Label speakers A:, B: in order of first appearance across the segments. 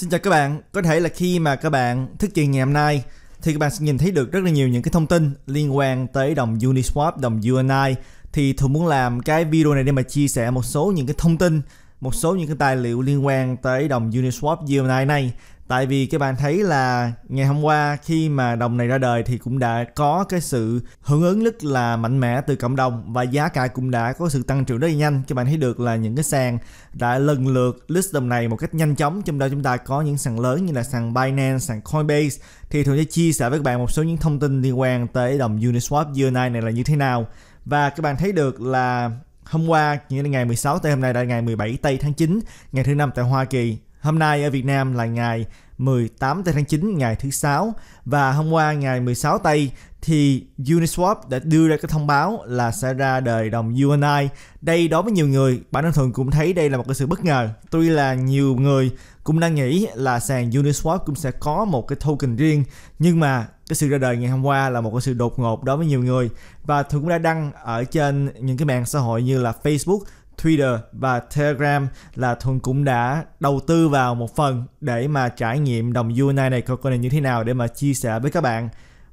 A: Xin chào các bạn, có thể là khi mà các bạn thức dậy ngày hôm nay thì các bạn sẽ nhìn thấy được rất là nhiều những cái thông tin liên quan tới đồng Uniswap, đồng UNI thì Thuận muốn làm cái video này để mà chia sẻ một số những cái thông tin một số những cái tài liệu liên quan tới đồng Uniswap UNI này tại vì các bạn thấy là ngày hôm qua khi mà đồng này ra đời thì cũng đã có cái sự hưởng ứng rất là mạnh mẽ từ cộng đồng và giá cả cũng đã có sự tăng trưởng rất là nhanh các bạn thấy được là những cái sàn đã lần lượt list đồng này một cách nhanh chóng trong đó chúng ta có những sàn lớn như là sàn Binance, sàn Coinbase thì thường sẽ chia sẻ với các bạn một số những thông tin liên quan tới đồng Uniswap nay này là như thế nào và các bạn thấy được là hôm qua như là ngày 16 tây hôm nay là ngày 17 tây tháng 9 ngày thứ năm tại Hoa Kỳ Hôm nay ở Việt Nam là ngày 18 tháng 9 ngày thứ sáu và hôm qua ngày 16 tây thì Uniswap đã đưa ra cái thông báo là sẽ ra đời đồng UNI. Đây đối với nhiều người, bản thân thường cũng thấy đây là một cái sự bất ngờ. Tuy là nhiều người cũng đang nghĩ là sàn Uniswap cũng sẽ có một cái token riêng nhưng mà cái sự ra đời ngày hôm qua là một cái sự đột ngột đối với nhiều người và thường cũng đã đăng ở trên những cái mạng xã hội như là Facebook Twitter và Telegram là Thuần cũng đã đầu tư vào một phần để mà trải nghiệm đồng UI này coi này như thế nào để mà chia sẻ với các bạn.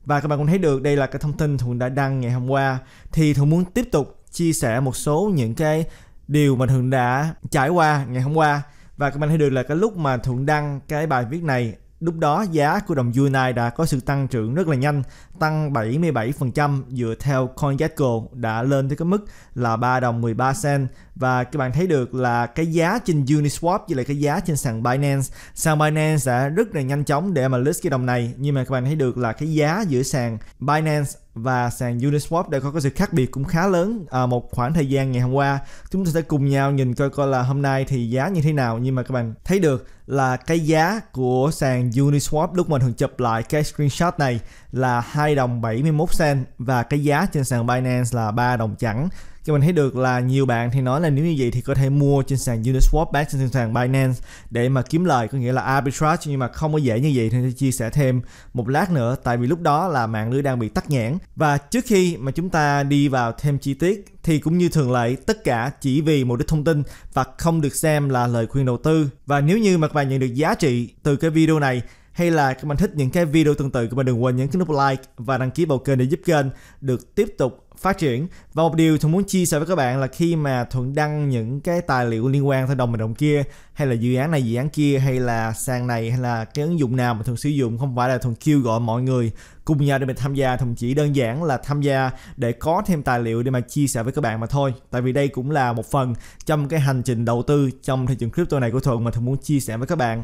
A: Và các bạn cũng thấy được đây là cái thông tin Thuần đã đăng ngày hôm qua thì Thuần muốn tiếp tục chia sẻ một số những cái điều mà Thuần đã trải qua ngày hôm qua và các bạn thấy được là cái lúc mà Thuận đăng cái bài viết này Lúc đó giá của đồng Unite đã có sự tăng trưởng rất là nhanh, tăng 77% dựa theo CoinGecko đã lên tới cái mức là 3 đồng 13 cent và các bạn thấy được là cái giá trên Uniswap với lại cái giá trên sàn Binance. Sàn Binance đã rất là nhanh chóng để mà list cái đồng này nhưng mà các bạn thấy được là cái giá giữa sàn Binance và sàn Uniswap đã có cái sự khác biệt cũng khá lớn à, một khoảng thời gian ngày hôm qua chúng ta sẽ cùng nhau nhìn coi coi là hôm nay thì giá như thế nào nhưng mà các bạn thấy được là cái giá của sàn Uniswap lúc mình thường chụp lại cái screenshot này là 2 đồng 71 cent và cái giá trên sàn Binance là 3 đồng chẳng cho mình thấy được là nhiều bạn thì nói là nếu như vậy thì có thể mua trên sàn Uniswap back trên sàn Binance để mà kiếm lời có nghĩa là arbitrage nhưng mà không có dễ như vậy thì chia sẻ thêm một lát nữa tại vì lúc đó là mạng lưới đang bị tắt nhãn và trước khi mà chúng ta đi vào thêm chi tiết thì cũng như thường lệ tất cả chỉ vì mục đích thông tin và không được xem là lời khuyên đầu tư và nếu như mà các bạn nhận được giá trị từ cái video này hay là các bạn thích những cái video tương tự các bạn đừng quên nhấn cái nút like và đăng ký vào kênh để giúp kênh được tiếp tục phát triển và một điều thuận muốn chia sẻ với các bạn là khi mà thuận đăng những cái tài liệu liên quan tới đồng mình đồng kia hay là dự án này dự án kia hay là sàn này hay là cái ứng dụng nào mà thuận sử dụng không phải là thuận kêu gọi mọi người cùng nhau để mình tham gia thuận chỉ đơn giản là tham gia để có thêm tài liệu để mà chia sẻ với các bạn mà thôi tại vì đây cũng là một phần trong cái hành trình đầu tư trong thị trường crypto này của thuận mà thuận muốn chia sẻ với các bạn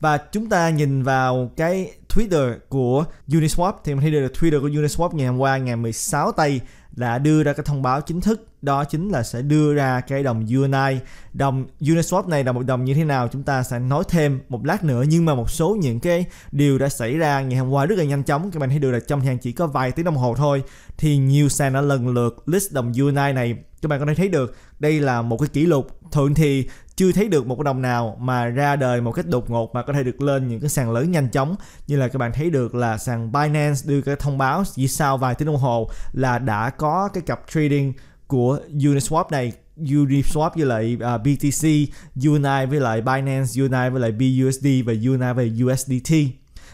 A: và chúng ta nhìn vào cái Twitter của Uniswap thì mình thấy được Twitter của Uniswap ngày hôm qua ngày 16 tây đã đưa ra cái thông báo chính thức đó chính là sẽ đưa ra cái đồng Uni đồng Uniswap này là một đồng như thế nào chúng ta sẽ nói thêm một lát nữa nhưng mà một số những cái điều đã xảy ra ngày hôm qua rất là nhanh chóng các bạn thấy được là trong hàng chỉ có vài tiếng đồng hồ thôi thì nhiều sàn đã lần lượt list đồng Uni này các bạn có thể thấy được đây là một cái kỷ lục thường thì chưa thấy được một cái đồng nào mà ra đời một cách đột ngột mà có thể được lên những cái sàn lớn nhanh chóng như là các bạn thấy được là sàn Binance đưa cái thông báo chỉ sau vài tiếng đồng hồ là đã có cái cặp trading của Uniswap này Uniswap với lại à, BTC, Uni với lại Binance, Uni với lại BUSD và Uni với USDT.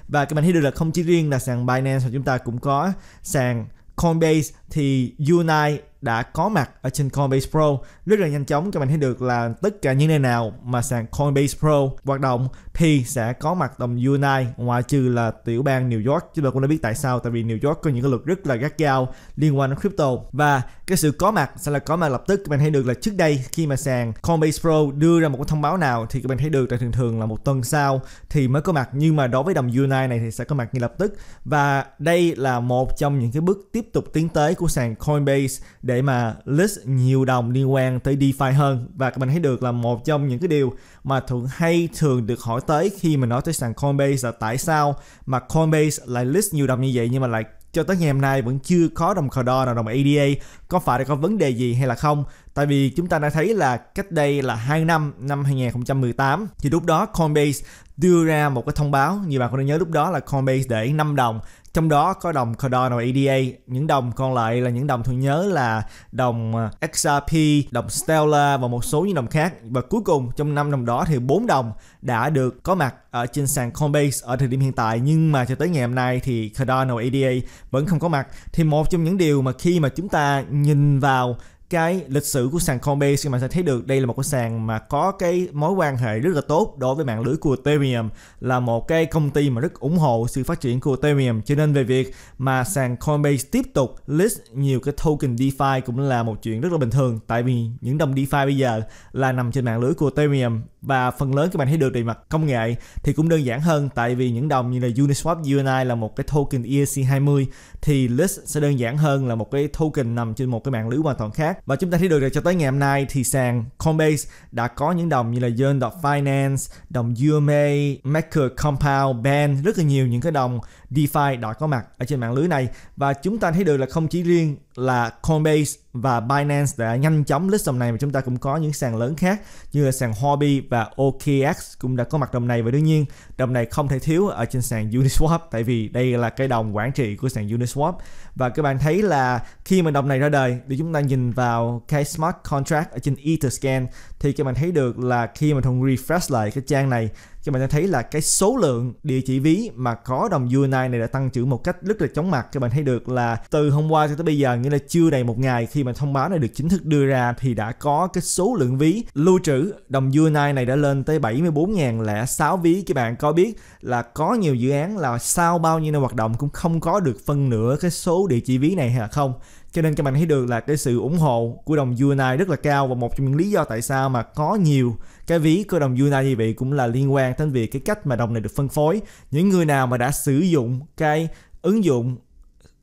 A: Và các bạn thấy được là không chỉ riêng là sàn Binance mà chúng ta cũng có sàn Coinbase thì Uni đã có mặt ở trên Coinbase Pro. Rất là nhanh chóng các bạn thấy được là tất cả những nơi nào mà sàn Coinbase Pro hoạt động thì sẽ có mặt đồng UNI ngoại trừ là tiểu bang New York. Chúng ta cũng đã biết tại sao, tại vì New York có những cái luật rất là gắt gao liên quan đến crypto và cái sự có mặt sẽ là có mặt lập tức. Các bạn thấy được là trước đây khi mà sàn Coinbase Pro đưa ra một cái thông báo nào thì các bạn thấy được là thường thường là một tuần sau thì mới có mặt nhưng mà đối với đồng UNI này thì sẽ có mặt ngay lập tức và đây là một trong những cái bước tiếp tục tiến tới của sàn Coinbase để để mà list nhiều đồng liên quan tới DeFi hơn và các bạn thấy được là một trong những cái điều mà thường hay thường được hỏi tới khi mà nói tới sàn Coinbase là tại sao mà Coinbase lại list nhiều đồng như vậy nhưng mà lại cho tới ngày hôm nay vẫn chưa có đồng Cardo nào đồng ADA có phải là có vấn đề gì hay là không tại vì chúng ta đã thấy là cách đây là 2 năm năm 2018 thì lúc đó Coinbase đưa ra một cái thông báo như bạn có thể nhớ lúc đó là Coinbase để 5 đồng trong đó có đồng Cardano ADA những đồng còn lại là những đồng thương nhớ là đồng ờ, XRP đồng Stellar và một số những đồng khác và cuối cùng trong năm đồng đó thì bốn đồng đã được có mặt ở trên sàn Coinbase ở thời điểm hiện tại nhưng mà cho tới ngày hôm nay thì Cardano ADA vẫn không có mặt thì một trong những điều mà khi mà chúng ta nhìn vào cái lịch sử của sàn Coinbase thì bạn sẽ thấy được đây là một cái sàn mà có cái mối quan hệ rất là tốt đối với mạng lưới của Ethereum là một cái công ty mà rất ủng hộ sự phát triển của Ethereum cho nên về việc mà sàn Coinbase tiếp tục list nhiều cái token DeFi cũng là một chuyện rất là bình thường tại vì những đồng DeFi bây giờ là nằm trên mạng lưới của Ethereum và phần lớn các bạn thấy được về mặt công nghệ thì cũng đơn giản hơn tại vì những đồng như là Uniswap UNI là một cái token ERC20 thì list sẽ đơn giản hơn là một cái token nằm trên một cái mạng lưới hoàn toàn khác và chúng ta thấy được là cho tới ngày hôm nay thì sàn Coinbase đã có những đồng như là Yearn.finance, đồng UMA, Maker Compound, Band, rất là nhiều những cái đồng DeFi đã có mặt ở trên mạng lưới này và chúng ta thấy được là không chỉ riêng là Coinbase và Binance đã nhanh chóng list dòng này mà chúng ta cũng có những sàn lớn khác như là sàn Huobi và OKX cũng đã có mặt đồng này và đương nhiên đồng này không thể thiếu ở trên sàn Uniswap tại vì đây là cái đồng quản trị của sàn Uniswap và các bạn thấy là khi mà đồng này ra đời thì chúng ta nhìn vào cái smart contract ở trên Etherscan thì các bạn thấy được là khi mà thùng refresh lại cái trang này cho bạn thấy là cái số lượng địa chỉ ví mà có đồng UNI này đã tăng trưởng một cách rất là chóng mặt cho bạn thấy được là từ hôm qua cho tới bây giờ nghĩa là chưa đầy một ngày khi mà thông báo này được chính thức đưa ra thì đã có cái số lượng ví lưu trữ đồng UNI này đã lên tới 74.006 ví các bạn có biết là có nhiều dự án là sau bao nhiêu năm hoạt động cũng không có được phân nửa cái số địa chỉ ví này hả không cho nên các bạn thấy được là cái sự ủng hộ của đồng UNI rất là cao và một trong những lý do tại sao mà có nhiều cái ví của đồng UNI như vậy cũng là liên quan đến việc cái cách mà đồng này được phân phối những người nào mà đã sử dụng cái ứng dụng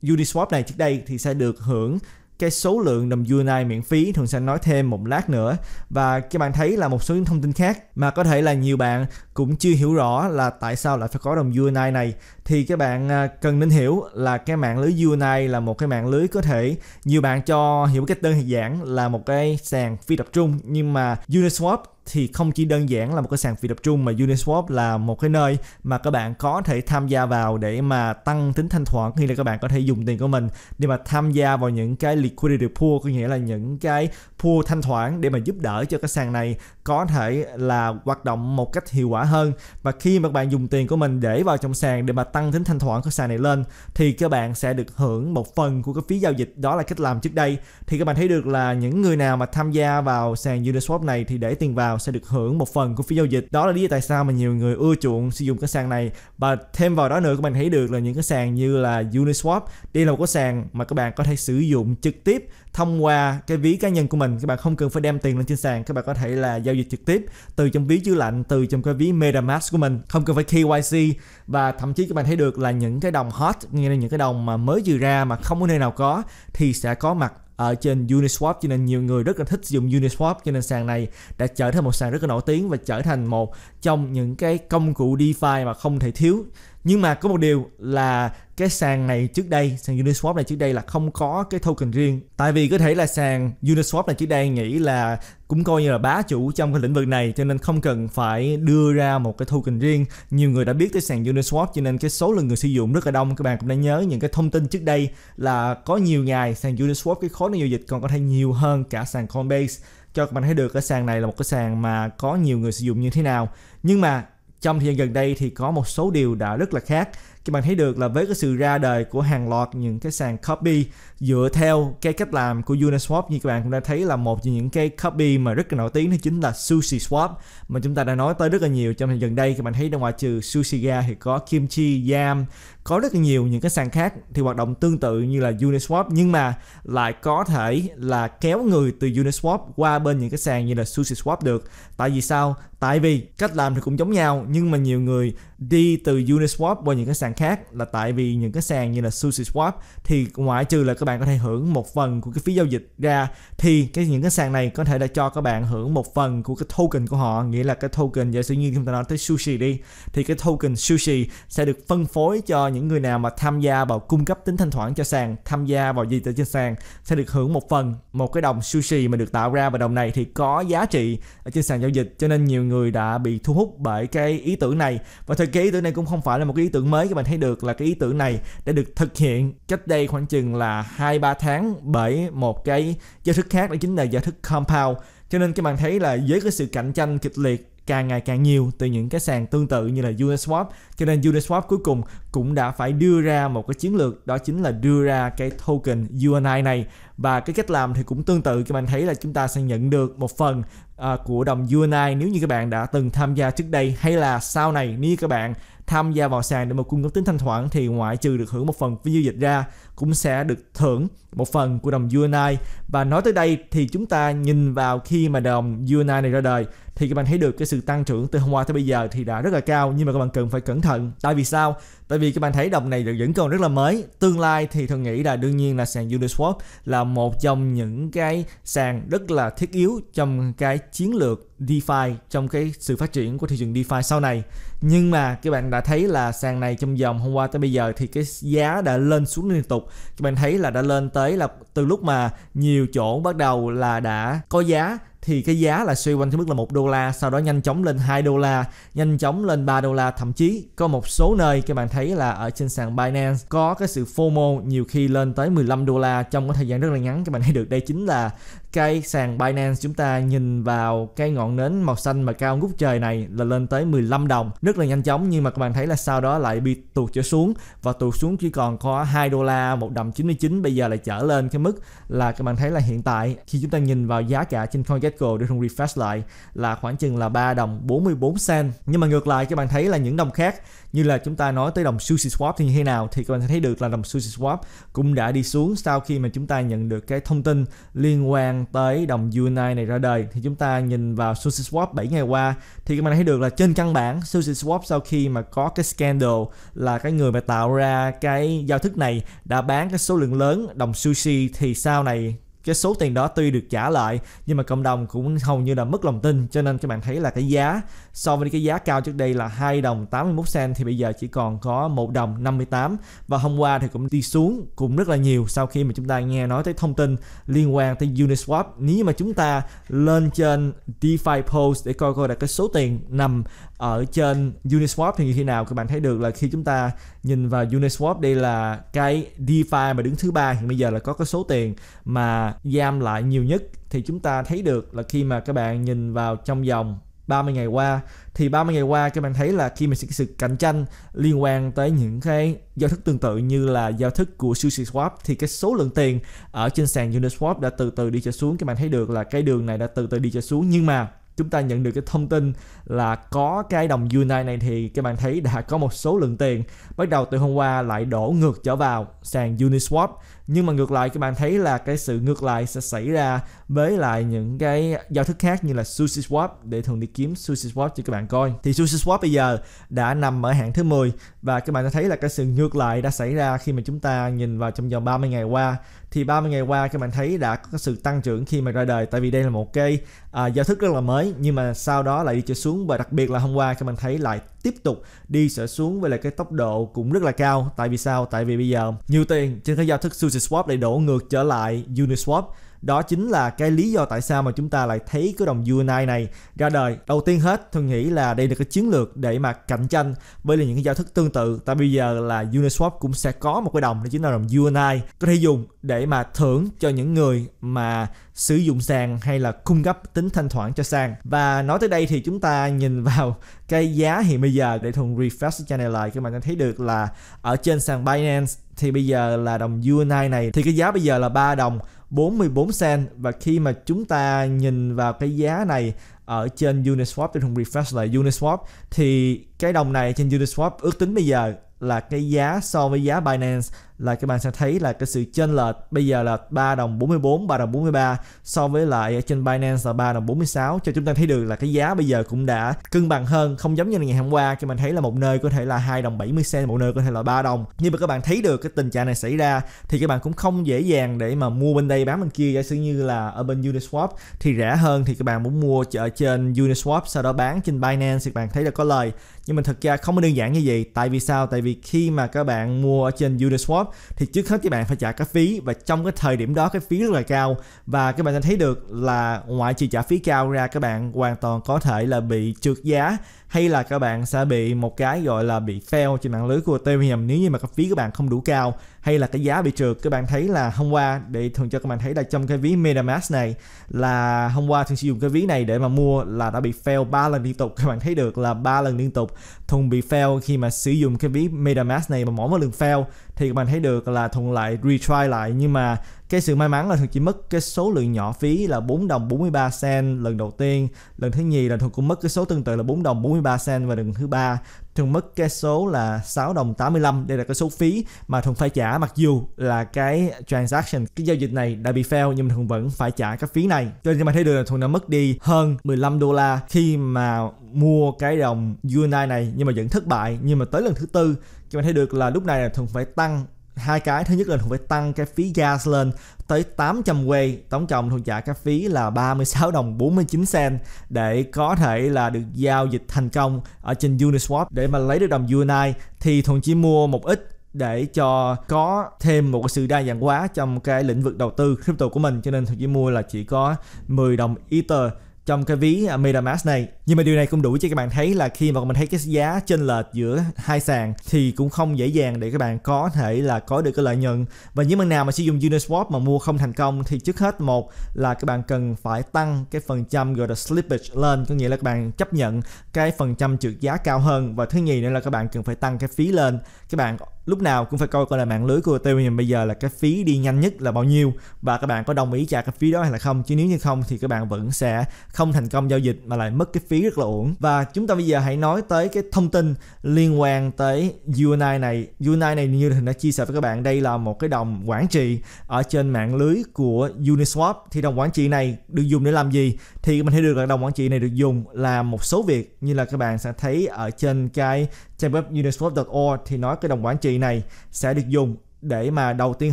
A: Uniswap này trước đây thì sẽ được hưởng cái số lượng đồng unite miễn phí thường sẽ nói thêm một lát nữa và các bạn thấy là một số những thông tin khác mà có thể là nhiều bạn cũng chưa hiểu rõ là tại sao lại phải có đồng unite này thì các bạn à, cần nên hiểu là cái mạng lưới unite là một cái mạng lưới có thể nhiều bạn cho hiểu cách đơn giản là một cái sàn phi tập trung nhưng mà Uniswap thì không chỉ đơn giản là một cái sàn phi tập trung mà Uniswap là một cái nơi mà các bạn có thể tham gia vào để mà tăng tính thanh khoản khi là các bạn có thể dùng tiền của mình để mà tham gia vào những cái liquidity pool có nghĩa là những cái pool thanh khoản để mà giúp đỡ cho cái sàn này có thể là hoạt động một cách hiệu quả hơn và khi mà các bạn dùng tiền của mình để vào trong sàn để mà tăng tính thanh khoản của sàn này lên thì các bạn sẽ được hưởng một phần của cái phí giao dịch đó là cách làm trước đây thì các bạn thấy được là những người nào mà tham gia vào sàn Uniswap này thì để tiền vào vào sẽ được hưởng một phần của phí giao dịch đó là lý do tại sao mà nhiều người ưa chuộng sử dụng cái sàn này và thêm vào đó nữa các bạn thấy được là những cái sàn như là Uniswap đây là một cái sàn mà các bạn có thể sử dụng trực tiếp thông qua cái ví cá nhân của mình các bạn không cần phải đem tiền lên trên sàn các bạn có thể là giao dịch trực tiếp từ trong ví chứa lạnh từ trong cái ví MetaMask của mình không cần phải KYC và thậm chí các bạn thấy được là những cái đồng hot nghe là những cái đồng mà mới vừa ra mà không có nơi nào có thì sẽ có mặt ở trên Uniswap cho nên nhiều người rất là thích dùng Uniswap cho nên sàn này đã trở thành một sàn rất là nổi tiếng và trở thành một trong những cái công cụ DeFi mà không thể thiếu nhưng mà có một điều là cái sàn này trước đây sàn Uniswap này trước đây là không có cái token riêng tại vì có thể là sàn Uniswap này trước đây nghĩ là cũng coi như là bá chủ trong cái lĩnh vực này cho nên không cần phải đưa ra một cái token riêng nhiều người đã biết tới sàn Uniswap cho nên cái số lượng người sử dụng rất là đông các bạn cũng đã nhớ những cái thông tin trước đây là có nhiều ngày sàn Uniswap cái khối giao dịch còn có thể nhiều hơn cả sàn Coinbase cho các bạn thấy được cái sàn này là một cái sàn mà có nhiều người sử dụng như thế nào nhưng mà trong thời gian gần đây thì có một số điều đã rất là khác các bạn thấy được là với cái sự ra đời của hàng loạt những cái sàn copy dựa theo cái cách làm của Uniswap như các bạn cũng đã thấy là một trong những cái copy mà rất là nổi tiếng đó chính là Sushi Swap mà chúng ta đã nói tới rất là nhiều trong thời gian đây các bạn thấy ngoài trừ Sushiga thì có Kimchi Yam có rất nhiều những cái sàn khác thì hoạt động tương tự như là Uniswap nhưng mà lại có thể là kéo người từ Uniswap qua bên những cái sàn như là SushiSwap được. Tại vì sao? Tại vì cách làm thì cũng giống nhau nhưng mà nhiều người đi từ Uniswap qua những cái sàn khác là tại vì những cái sàn như là SushiSwap thì ngoại trừ là các bạn có thể hưởng một phần của cái phí giao dịch ra thì cái những cái sàn này có thể đã cho các bạn hưởng một phần của cái token của họ nghĩa là cái token giả sử như chúng ta nói tới sushi đi thì cái token sushi sẽ được phân phối cho những người nào mà tham gia vào cung cấp tính thanh khoản cho sàn tham gia vào gì từ trên sàn sẽ được hưởng một phần một cái đồng sushi mà được tạo ra và đồng này thì có giá trị ở trên sàn giao dịch cho nên nhiều người đã bị thu hút bởi cái ý tưởng này và thực kỳ ý tưởng này cũng không phải là một cái ý tưởng mới các bạn thấy được là cái ý tưởng này đã được thực hiện cách đây khoảng chừng là hai ba tháng bởi một cái giao thức khác đó chính là giao thức compound cho nên các bạn thấy là với cái sự cạnh tranh kịch liệt càng ngày càng nhiều từ những cái sàn tương tự như là Uniswap cho nên Uniswap cuối cùng cũng đã phải đưa ra một cái chiến lược đó chính là đưa ra cái token UNI này và cái cách làm thì cũng tương tự các bạn thấy là chúng ta sẽ nhận được một phần à, của đồng UNI nếu như các bạn đã từng tham gia trước đây hay là sau này nếu như các bạn tham gia vào sàn để mà cung cấp tính thanh khoản thì ngoại trừ được hưởng một phần phí giao dịch ra cũng sẽ được thưởng một phần của đồng UNI và nói tới đây thì chúng ta nhìn vào khi mà đồng UNI này ra đời thì các bạn thấy được cái sự tăng trưởng từ hôm qua tới bây giờ thì đã rất là cao nhưng mà các bạn cần phải cẩn thận tại vì sao tại vì các bạn thấy đồng này vẫn còn rất là mới tương lai thì thường nghĩ là đương nhiên là sàn Uniswap là một trong những cái sàn rất là thiết yếu trong cái chiến lược DeFi trong cái sự phát triển của thị trường DeFi sau này nhưng mà các bạn đã thấy là sàn này trong dòng hôm qua tới bây giờ thì cái giá đã lên xuống liên tục các bạn thấy là đã lên tới là từ lúc mà nhiều chỗ bắt đầu là đã có giá thì cái giá là suy quanh cái mức là 1 đô la sau đó nhanh chóng lên 2 đô la nhanh chóng lên 3 đô la thậm chí có một số nơi các bạn thấy là ở trên sàn Binance có cái sự FOMO nhiều khi lên tới 15 đô la trong cái thời gian rất là ngắn các bạn thấy được đây chính là cái sàn Binance chúng ta nhìn vào cái ngọn nến màu xanh mà cao ngút trời này là lên tới 15 đồng rất là nhanh chóng nhưng mà các bạn thấy là sau đó lại bị tụt trở xuống và tụt xuống chỉ còn có 2 đô la một đồng 99 bây giờ lại trở lên cái mức là các bạn thấy là hiện tại khi chúng ta nhìn vào giá cả trên CoinGecko để không refresh lại là khoảng chừng là 3 đồng 44 cent nhưng mà ngược lại các bạn thấy là những đồng khác như là chúng ta nói tới đồng sushi swap thì như thế nào thì các bạn sẽ thấy được là đồng sushi swap cũng đã đi xuống sau khi mà chúng ta nhận được cái thông tin liên quan tới đồng UNI này ra đời thì chúng ta nhìn vào sushi swap 7 ngày qua thì các bạn thấy được là trên căn bản sushi swap sau khi mà có cái scandal là cái người mà tạo ra cái giao thức này đã bán cái số lượng lớn đồng sushi thì sau này cái số tiền đó tuy được trả lại nhưng mà cộng đồng cũng hầu như là mất lòng tin cho nên các bạn thấy là cái giá so với cái giá cao trước đây là 2 đồng 81 cent thì bây giờ chỉ còn có 1 đồng 58 và hôm qua thì cũng đi xuống cũng rất là nhiều sau khi mà chúng ta nghe nói tới thông tin liên quan tới Uniswap nếu mà chúng ta lên trên DeFi Post để coi coi là cái số tiền nằm ở trên Uniswap thì như thế nào các bạn thấy được là khi chúng ta nhìn vào Uniswap đây là cái DeFi mà đứng thứ ba hiện bây giờ là có cái số tiền mà giam lại nhiều nhất thì chúng ta thấy được là khi mà các bạn nhìn vào trong vòng 30 ngày qua thì 30 ngày qua các bạn thấy là khi mà sự cạnh tranh liên quan tới những cái giao thức tương tự như là giao thức của Sushi Swap thì cái số lượng tiền ở trên sàn Uniswap đã từ từ đi trở xuống các bạn thấy được là cái đường này đã từ từ đi trở xuống nhưng mà chúng ta nhận được cái thông tin là có cái đồng Unite này thì các bạn thấy đã có một số lượng tiền bắt đầu từ hôm qua lại đổ ngược trở vào sàn Uniswap nhưng mà ngược lại các bạn thấy là cái sự ngược lại sẽ xảy ra với lại những cái giao thức khác như là Sushi Swap để thường đi kiếm Sushi Swap cho các bạn coi thì Sushi Swap bây giờ đã nằm ở hạng thứ 10 và các bạn đã thấy là cái sự ngược lại đã xảy ra khi mà chúng ta nhìn vào trong vòng 30 ngày qua thì 30 ngày qua các bạn thấy đã có sự tăng trưởng khi mà ra đời tại vì đây là một cái à, giao thức rất là mới nhưng mà sau đó lại đi trở xuống và đặc biệt là hôm qua các bạn thấy lại tiếp tục đi sẽ xuống với lại cái tốc độ cũng rất là cao tại vì sao tại vì bây giờ nhiều tiền trên cái giao thức Sushi Swap lại đổ ngược trở lại Uniswap đó chính là cái lý do tại sao mà chúng ta lại thấy cái đồng UNI này ra đời đầu tiên hết tôi nghĩ là đây là cái chiến lược để mà cạnh tranh với là những cái giao thức tương tự tại bây giờ là Uniswap cũng sẽ có một cái đồng đó chính là đồng UNI có thể dùng để mà thưởng cho những người mà sử dụng sàn hay là cung cấp tính thanh khoản cho sàn và nói tới đây thì chúng ta nhìn vào cái giá hiện bây giờ để thuần refresh cho này lại các bạn thấy được là ở trên sàn Binance thì bây giờ là đồng UNI này thì cái giá bây giờ là 3 đồng 44 cent và khi mà chúng ta nhìn vào cái giá này ở trên Uniswap tôi không refresh lại Uniswap thì cái đồng này trên Uniswap ước tính bây giờ là cái giá so với giá Binance là các bạn sẽ thấy là cái sự chênh lệch bây giờ là 3 đồng 44, 3 đồng 43 so với lại trên Binance là 3 đồng 46 cho chúng ta thấy được là cái giá bây giờ cũng đã cân bằng hơn không giống như ngày hôm qua khi mình thấy là một nơi có thể là 2 đồng 70 cent một nơi có thể là 3 đồng nhưng mà các bạn thấy được cái tình trạng này xảy ra thì các bạn cũng không dễ dàng để mà mua bên đây bán bên kia giả sử như là ở bên Uniswap thì rẻ hơn thì các bạn muốn mua ở trên Uniswap sau đó bán trên Binance thì các bạn thấy là có lời nhưng mà thật ra không đơn giản như vậy tại vì sao tại vì khi mà các bạn mua ở trên Uniswap thì trước hết các bạn phải trả cái phí và trong cái thời điểm đó cái phí rất là cao và các bạn sẽ thấy được là ngoại trừ trả phí cao ra các bạn hoàn toàn có thể là bị trượt giá hay là các bạn sẽ bị một cái gọi là bị fail trên mạng lưới của Ethereum nếu như mà cái phí các bạn không đủ cao hay là cái giá bị trượt các bạn thấy là hôm qua để thường cho các bạn thấy là trong cái ví MetaMask này là hôm qua thường sử dụng cái ví này để mà mua là đã bị fail ba lần liên tục các bạn thấy được là ba lần liên tục thùng bị fail khi mà sử dụng cái ví MetaMask này mà mỗi một lần fail thì các bạn thấy được là thùng lại retry lại nhưng mà cái sự may mắn là thường chỉ mất cái số lượng nhỏ phí là 4 đồng 43 sen lần đầu tiên lần thứ nhì là thường cũng mất cái số tương tự là 4 đồng 43 sen và lần thứ ba thường mất cái số là 6 đồng 85 đây là cái số phí mà thường phải trả mặc dù là cái transaction cái giao dịch này đã bị fail nhưng mà thường vẫn phải trả cái phí này cho nên mà thấy được là thường đã mất đi hơn 15 đô la khi mà mua cái đồng UNI này nhưng mà vẫn thất bại nhưng mà tới lần thứ tư cho mình thấy được là lúc này là thường phải tăng hai cái thứ nhất là thuận phải tăng cái phí gas lên tới 800 quay tổng cộng thuận trả cái phí là 36 đồng 49 cent để có thể là được giao dịch thành công ở trên Uniswap để mà lấy được đồng UNI thì thuận chỉ mua một ít để cho có thêm một sự đa dạng hóa trong cái lĩnh vực đầu tư crypto của mình cho nên thuận chỉ mua là chỉ có 10 đồng Ether trong cái ví à, MetaMask này. Nhưng mà điều này cũng đủ cho các bạn thấy là khi mà mình thấy cái giá chênh lệch giữa hai sàn thì cũng không dễ dàng để các bạn có thể là có được cái lợi nhuận. Và những bạn nào mà sử dụng Uniswap mà mua không thành công thì trước hết một là các bạn cần phải tăng cái phần trăm gọi là slippage lên, có nghĩa là các bạn chấp nhận cái phần trăm trượt giá cao hơn và thứ nhì nữa là các bạn cần phải tăng cái phí lên. Các bạn lúc nào cũng phải coi coi là mạng lưới của tiêu mình bây giờ là cái phí đi nhanh nhất là bao nhiêu và các bạn có đồng ý trả cái phí đó hay là không chứ nếu như không thì các bạn vẫn sẽ không thành công giao dịch mà lại mất cái phí rất là uổng và chúng ta bây giờ hãy nói tới cái thông tin liên quan tới UNI này UNI này như hình đã chia sẻ với các bạn đây là một cái đồng quản trị ở trên mạng lưới của Uniswap thì đồng quản trị này được dùng để làm gì thì mình thấy được là đồng quản trị này được dùng làm một số việc như là các bạn sẽ thấy ở trên cái trên web uniswap.org thì nói cái đồng quản trị này sẽ được dùng để mà đầu tiên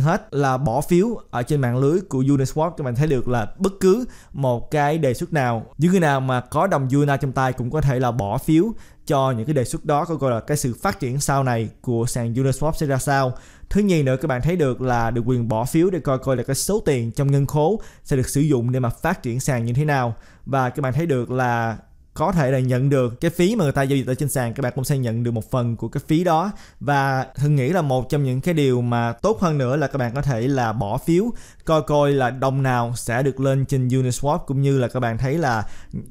A: hết là bỏ phiếu ở trên mạng lưới của Uniswap các bạn thấy được là bất cứ một cái đề xuất nào những người nào mà có đồng Una trong tay cũng có thể là bỏ phiếu cho những cái đề xuất đó coi gọi là cái sự phát triển sau này của sàn Uniswap sẽ ra sao thứ nhì nữa các bạn thấy được là được quyền bỏ phiếu để coi coi là cái số tiền trong ngân khố sẽ được sử dụng để mà phát triển sàn như thế nào và các bạn thấy được là có thể là nhận được cái phí mà người ta giao dịch ở trên sàn các bạn cũng sẽ nhận được một phần của cái phí đó và hưng nghĩ là một trong những cái điều mà tốt hơn nữa là các bạn có thể là bỏ phiếu coi coi là đồng nào sẽ được lên trên Uniswap cũng như là các bạn thấy là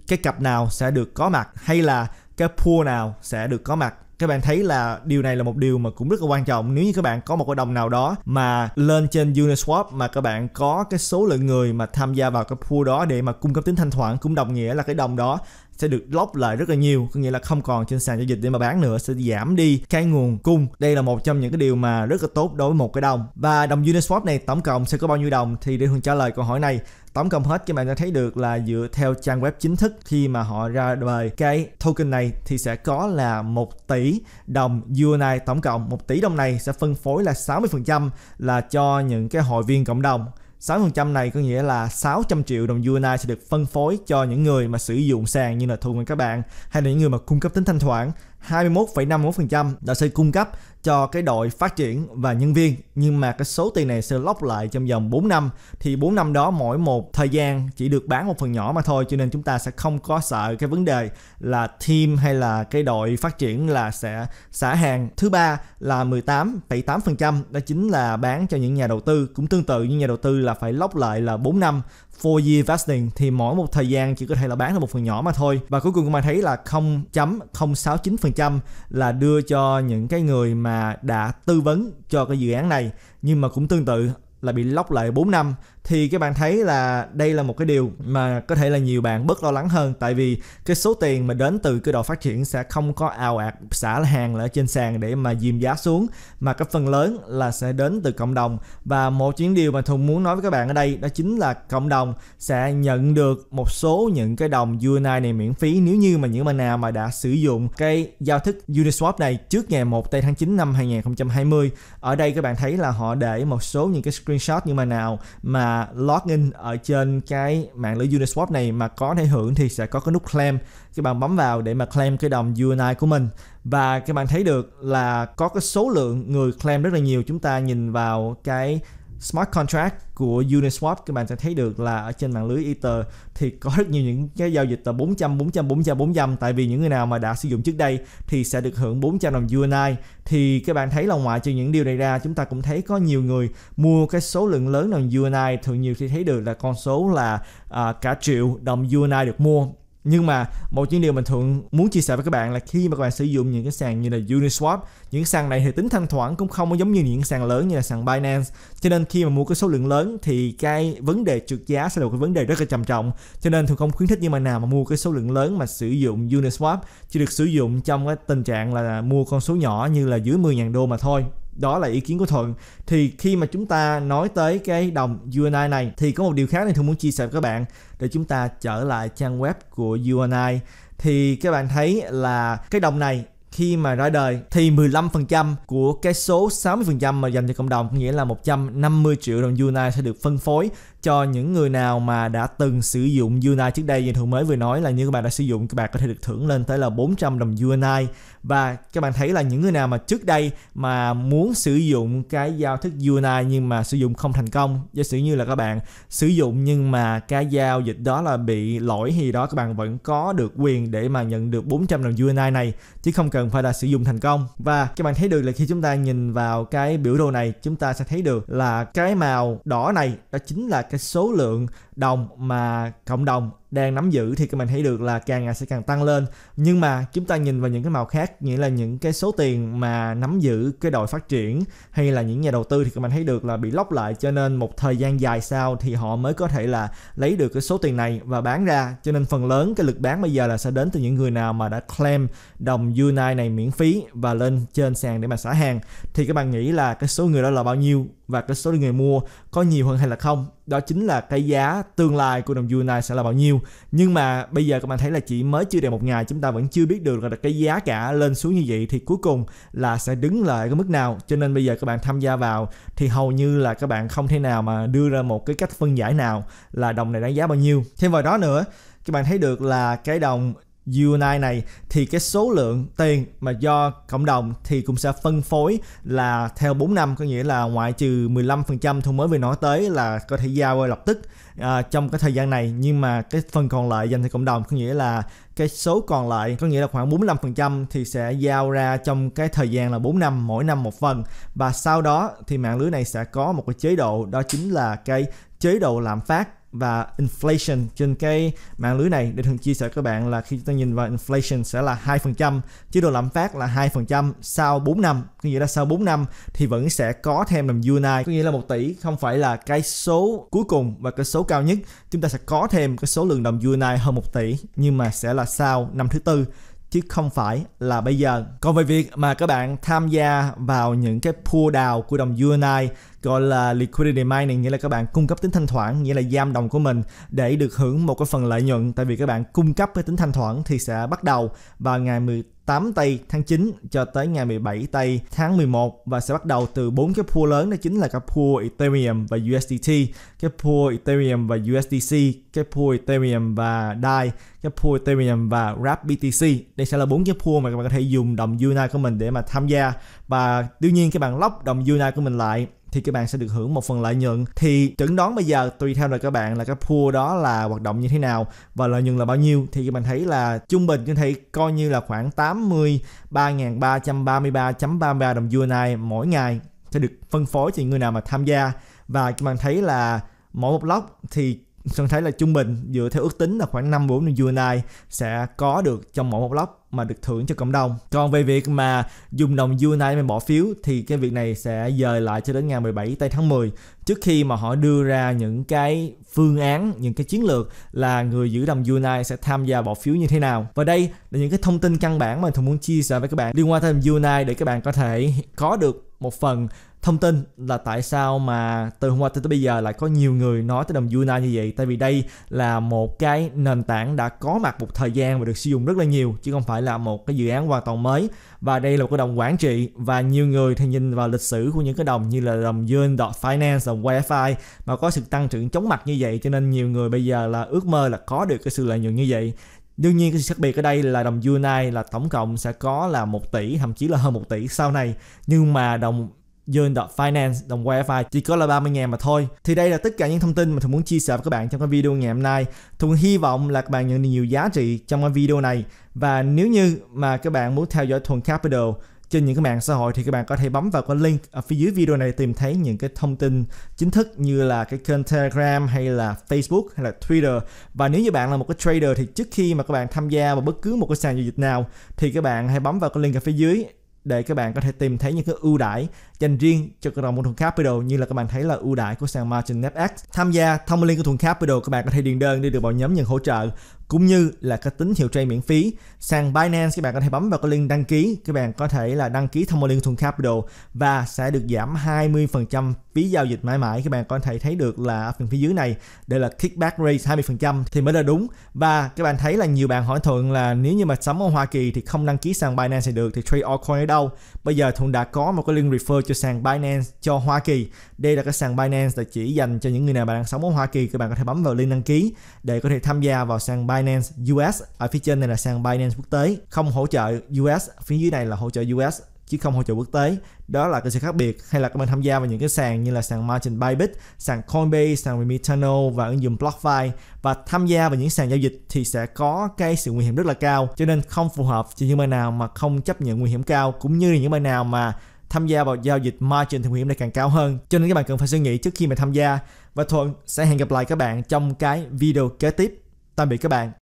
A: cái cặp nào sẽ được có mặt hay là cái pool nào sẽ được có mặt các bạn thấy là điều này là một điều mà cũng rất là quan trọng nếu như các bạn có một cái đồng nào đó mà lên trên Uniswap mà các bạn có cái số lượng người mà tham gia vào cái pool đó để mà cung cấp tính thanh khoản cũng đồng nghĩa là cái đồng đó sẽ được lóc lại rất là nhiều có nghĩa là không còn trên sàn giao dịch để mà bán nữa sẽ giảm đi cái nguồn cung đây là một trong những cái điều mà rất là tốt đối với một cái đồng và đồng Uniswap này tổng cộng sẽ có bao nhiêu đồng thì để Hường trả lời câu hỏi này tổng cộng hết các bạn đã thấy được là dựa theo trang web chính thức khi mà họ ra đời cái token này thì sẽ có là 1 tỷ đồng UNI tổng cộng 1 tỷ đồng này sẽ phân phối là 60% là cho những cái hội viên cộng đồng 6% này có nghĩa là 600 triệu đồng UNI sẽ được phân phối cho những người mà sử dụng sàn như là thu nguyên các bạn hay là những người mà cung cấp tính thanh khoản 21,51% là sẽ cung cấp cho cái đội phát triển và nhân viên nhưng mà cái số tiền này sẽ lóc lại trong vòng 4 năm thì 4 năm đó mỗi một thời gian chỉ được bán một phần nhỏ mà thôi cho nên chúng ta sẽ không có sợ cái vấn đề là team hay là cái đội phát triển là sẽ xả hàng thứ ba là 18,8% đó chính là bán cho những nhà đầu tư cũng tương tự như nhà đầu tư là phải lóc lại là 4 năm 4 year vesting thì mỗi một thời gian chỉ có thể là bán được một phần nhỏ mà thôi và cuối cùng các bạn thấy là 0.069% là đưa cho những cái người mà đã tư vấn cho cái dự án này nhưng mà cũng tương tự là bị lóc lại 4 năm thì các bạn thấy là đây là một cái điều mà có thể là nhiều bạn bớt lo lắng hơn tại vì cái số tiền mà đến từ cơ đồ phát triển sẽ không có ào ạt xả hàng lại trên sàn để mà dìm giá xuống mà cái phần lớn là sẽ đến từ cộng đồng và một những điều mà Thùng muốn nói với các bạn ở đây đó chính là cộng đồng sẽ nhận được một số những cái đồng UNI này miễn phí nếu như mà những bạn nào mà đã sử dụng cái giao thức Uniswap này trước ngày 1 tây tháng 9 năm 2020 ở đây các bạn thấy là họ để một số những cái screenshot như mà nào mà mà login ở trên cái mạng lưới Uniswap này mà có thể hưởng thì sẽ có cái nút claim các bạn bấm vào để mà claim cái đồng UNI của mình và các bạn thấy được là có cái số lượng người claim rất là nhiều chúng ta nhìn vào cái smart contract của Uniswap các bạn sẽ thấy được là ở trên mạng lưới Ether thì có rất nhiều những cái giao dịch là 400 400 400 400 tại vì những người nào mà đã sử dụng trước đây thì sẽ được hưởng 400 đồng UNI thì các bạn thấy là ngoài trừ những điều này ra chúng ta cũng thấy có nhiều người mua cái số lượng lớn đồng UNI thường nhiều khi thấy được là con số là à, cả triệu đồng UNI được mua nhưng mà một những điều mình thường muốn chia sẻ với các bạn là khi mà các bạn sử dụng những cái sàn như là Uniswap những sàn này thì tính thanh khoản cũng không giống như những sàn lớn như là sàn Binance cho nên khi mà mua cái số lượng lớn thì cái vấn đề trượt giá sẽ là một cái vấn đề rất là trầm trọng cho nên thường không khuyến khích những bạn nào mà mua cái số lượng lớn mà sử dụng Uniswap chỉ được sử dụng trong cái tình trạng là mua con số nhỏ như là dưới 10.000 đô mà thôi đó là ý kiến của thuận thì khi mà chúng ta nói tới cái đồng UNI này thì có một điều khác này thuận muốn chia sẻ với các bạn để chúng ta trở lại trang web của UNI thì các bạn thấy là cái đồng này khi mà ra đời thì 15% của cái số 60% mà dành cho cộng đồng nghĩa là 150 triệu đồng UNI sẽ được phân phối cho những người nào mà đã từng sử dụng Unite trước đây như thường mới vừa nói là như các bạn đã sử dụng các bạn có thể được thưởng lên tới là 400 đồng Unite và các bạn thấy là những người nào mà trước đây mà muốn sử dụng cái giao thức Unite nhưng mà sử dụng không thành công giả sử như là các bạn sử dụng nhưng mà cái giao dịch đó là bị lỗi thì đó các bạn vẫn có được quyền để mà nhận được 400 đồng Unite này chứ không cần phải là sử dụng thành công và các bạn thấy được là khi chúng ta nhìn vào cái biểu đồ này chúng ta sẽ thấy được là cái màu đỏ này đó chính là cái số lượng đồng mà cộng đồng đang nắm giữ thì các bạn thấy được là càng ngày sẽ càng tăng lên nhưng mà chúng ta nhìn vào những cái màu khác nghĩa là những cái số tiền mà nắm giữ cái đội phát triển hay là những nhà đầu tư thì các bạn thấy được là bị lóc lại cho nên một thời gian dài sau thì họ mới có thể là lấy được cái số tiền này và bán ra cho nên phần lớn cái lực bán bây giờ là sẽ đến từ những người nào mà đã claim đồng Unite này miễn phí và lên trên sàn để mà xả hàng thì các bạn nghĩ là cái số người đó là bao nhiêu và cái số người mua có nhiều hơn hay là không đó chính là cái giá tương lai của đồng Unite sẽ là bao nhiêu nhưng mà bây giờ các bạn thấy là chỉ mới chưa đầy một ngày chúng ta vẫn chưa biết được là cái giá cả lên xuống như vậy thì cuối cùng là sẽ đứng lại cái mức nào cho nên bây giờ các bạn tham gia vào thì hầu như là các bạn không thể nào mà đưa ra một cái cách phân giải nào là đồng này đánh giá bao nhiêu thêm vào đó nữa các bạn thấy được là cái đồng UNI này thì cái số lượng tiền mà do cộng đồng thì cũng sẽ phân phối là theo 4 năm có nghĩa là ngoại trừ 15% thu mới vừa nói tới là có thể giao lập tức à, trong cái thời gian này nhưng mà cái phần còn lại dành cho cộng đồng có nghĩa là cái số còn lại có nghĩa là khoảng 45% thì sẽ giao ra trong cái thời gian là 4 năm mỗi năm một phần và sau đó thì mạng lưới này sẽ có một cái chế độ đó chính là cái chế độ lạm phát và inflation trên cái mạng lưới này để thường chia sẻ các bạn là khi chúng ta nhìn vào inflation sẽ là 2%, chế độ lạm phát là 2% sau 4 năm. Có nghĩa là sau 4 năm thì vẫn sẽ có thêm làm UNI, có nghĩa là 1 tỷ không phải là cái số cuối cùng và cái số cao nhất. Chúng ta sẽ có thêm cái số lượng đồng UNI hơn 1 tỷ nhưng mà sẽ là sau năm thứ tư chứ không phải là bây giờ. Còn về việc mà các bạn tham gia vào những cái pool đào của đồng UNI gọi là liquidity mining nghĩa là các bạn cung cấp tính thanh khoản nghĩa là giam đồng của mình để được hưởng một cái phần lợi nhuận tại vì các bạn cung cấp cái tính thanh khoản thì sẽ bắt đầu vào ngày 18 tây tháng 9 cho tới ngày 17 tây tháng 11 và sẽ bắt đầu từ bốn cái pool lớn đó chính là cái pool Ethereum và USDT, cái pool Ethereum và USDC, cái pool Ethereum và DAI, cái pool Ethereum và Wrap BTC. Đây sẽ là bốn cái pool mà các bạn có thể dùng đồng Yuna của mình để mà tham gia và đương nhiên các bạn lock đồng Yuna của mình lại thì các bạn sẽ được hưởng một phần lợi nhuận thì chẩn đoán bây giờ tùy theo là các bạn là cái pool đó là hoạt động như thế nào và lợi nhuận là bao nhiêu thì các bạn thấy là trung bình có thể coi như là khoảng 83.333.33 đồng UNI mỗi ngày sẽ được phân phối cho những người nào mà tham gia và các bạn thấy là mỗi một lóc thì Sơn thấy là trung bình dựa theo ước tính là khoảng 5 bốn user này sẽ có được trong mỗi một lóc mà được thưởng cho cộng đồng. Còn về việc mà dùng đồng user để bỏ phiếu thì cái việc này sẽ dời lại cho đến ngày 17 tây tháng 10 trước khi mà họ đưa ra những cái phương án, những cái chiến lược là người giữ đồng user sẽ tham gia bỏ phiếu như thế nào. Và đây là những cái thông tin căn bản mà mình muốn chia sẻ với các bạn liên quan tới đồng user để các bạn có thể có được một phần thông tin là tại sao mà từ hôm qua tới, tới bây giờ lại có nhiều người nói tới đồng Yuna như vậy tại vì đây là một cái nền tảng đã có mặt một thời gian và được sử dụng rất là nhiều chứ không phải là một cái dự án hoàn toàn mới và đây là một cái đồng quản trị và nhiều người thì nhìn vào lịch sử của những cái đồng như là đồng đồng finance đồng YFI mà có sự tăng trưởng chóng mặt như vậy cho nên nhiều người bây giờ là ước mơ là có được cái sự lợi nhuận như vậy Đương nhiên cái khác biệt ở đây là đồng Unite là tổng cộng sẽ có là 1 tỷ thậm chí là hơn 1 tỷ sau này nhưng mà đồng Yearn.finance đồng wifi chỉ có là 30 ngàn mà thôi thì đây là tất cả những thông tin mà Thuận muốn chia sẻ với các bạn trong cái video ngày hôm nay Thuận hy vọng là các bạn nhận được nhiều giá trị trong cái video này và nếu như mà các bạn muốn theo dõi Thuận Capital trên những cái mạng xã hội thì các bạn có thể bấm vào cái link ở phía dưới video này tìm thấy những cái thông tin chính thức như là cái kênh Telegram hay là Facebook hay là Twitter và nếu như bạn là một cái trader thì trước khi mà các bạn tham gia vào bất cứ một cái sàn giao dịch nào thì các bạn hãy bấm vào cái link ở phía dưới để các bạn có thể tìm thấy những cái ưu đãi dành riêng cho cộng đồng của Thuận Capital như là các bạn thấy là ưu đãi của sàn Margin FX. Tham gia thông qua link của Thuận Capital các bạn có thể điền đơn để được vào nhóm nhận hỗ trợ cũng như là các tín hiệu trade miễn phí. Sàn Binance các bạn có thể bấm vào cái link đăng ký, các bạn có thể là đăng ký thông qua link Thuận Capital và sẽ được giảm 20% phần trăm phí giao dịch mãi mãi. Các bạn có thể thấy được là ở phần phía dưới này đây là kickback rate 20% phần trăm thì mới là đúng. Và các bạn thấy là nhiều bạn hỏi Thuận là nếu như mà sống ở Hoa Kỳ thì không đăng ký sàn Binance thì được thì trade altcoin ở đâu? Bây giờ Thuận đã có một cái link refer cho sàn Binance cho Hoa Kỳ. Đây là cái sàn Binance là chỉ dành cho những người nào bạn đang sống ở Hoa Kỳ, các bạn có thể bấm vào link đăng ký để có thể tham gia vào sàn Binance US. Ở phía trên này là sàn Binance quốc tế, không hỗ trợ US, phía dưới này là hỗ trợ US chứ không hỗ trợ quốc tế đó là cái sự khác biệt hay là các bạn tham gia vào những cái sàn như là sàn Margin Bybit, sàn Coinbase, sàn Remitano và ứng dụng BlockFi và tham gia vào những sàn giao dịch thì sẽ có cái sự nguy hiểm rất là cao cho nên không phù hợp cho những bạn nào mà không chấp nhận nguy hiểm cao cũng như những bạn nào mà tham gia vào giao dịch margin thì nguy hiểm lại càng cao hơn. Cho nên các bạn cần phải suy nghĩ trước khi mà tham gia. Và Thuận sẽ hẹn gặp lại các bạn trong cái video kế tiếp. Tạm biệt các bạn.